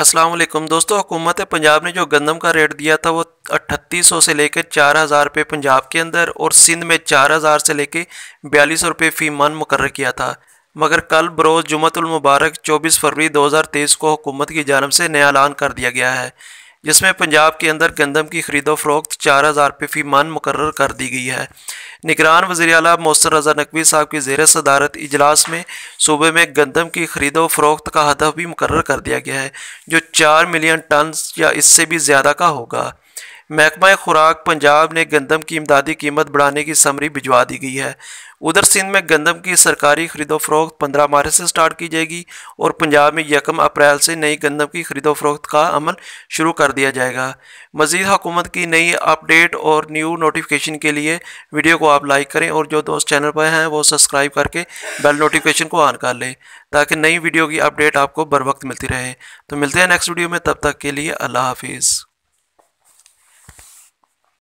असलम दोस्तों हुकूमत पंजाब ने जो गंदम का रेट दिया था वो अट्ठतीस सौ से लेकर चार हज़ार रुपये पंजाब के अंदर और सिंध में चार हज़ार से लेकर बयालीस सौ रुपये फ़ी मन मुकर किया था मगर कल बरोज़ जुमतुल मुबारक 24 फरवरी 2023 को हुकूमत की जानब से नया ऐलान कर दिया गया है जिसमें पंजाब के अंदर गंदम की खरीदो फरोख्त चार हज़ार रुपये फ़ी मान मुकर कर दी गई है निगरान वजी अला मोहसन रजा नकवी साहब की जेर सदारत इजलास में सूबे में गंदम की खरीदो फरोख्त का हदफ भी मुकर कर दिया गया है जो चार मिलियन टन या इससे भी ज़्यादा का होगा महकमा खुराक पंजाब ने गंदम की इमदादी कीमत बढ़ाने की समरी भिजवा दी गई है उधर सिंध में गंदम की सरकारी खरीदो फरोख्त पंद्रह मार्च से स्टार्ट की जाएगी और पंजाब में यकम अप्रैल से नई गंदम की खरीदो फरोख्त का अमल शुरू कर दिया जाएगा मजीद हुकूमत की नई अपडेट और न्यू नोटिफिकेशन के लिए वीडियो को आप लाइक करें और जो दोस्त चैनल पर हैं वो सब्सक्राइब करके बेल नोटिफिकेशन को ऑन कर लें ताकि नई वीडियो की अपडेट आपको बर वक्त मिलती रहे तो मिलते हैं नेक्स्ट वीडियो में तब तक के लिए अल्लाह हाफिज़